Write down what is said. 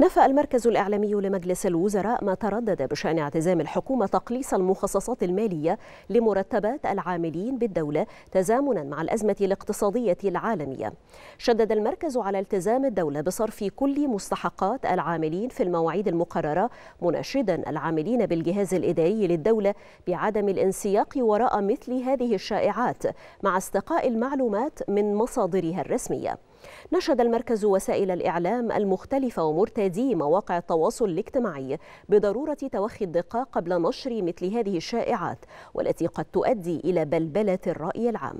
نفى المركز الإعلامي لمجلس الوزراء ما تردد بشأن اعتزام الحكومة تقليص المخصصات المالية لمرتبات العاملين بالدولة تزامنا مع الأزمة الاقتصادية العالمية شدد المركز على التزام الدولة بصرف كل مستحقات العاملين في المواعيد المقررة مناشدا العاملين بالجهاز الإداري للدولة بعدم الانسياق وراء مثل هذه الشائعات مع استقاء المعلومات من مصادرها الرسميه نشد المركز وسائل الإعلام المختلفة ومرتادي مواقع التواصل الاجتماعي بضرورة توخي الدقة قبل نشر مثل هذه الشائعات والتي قد تؤدي إلى بلبلة الرأي العام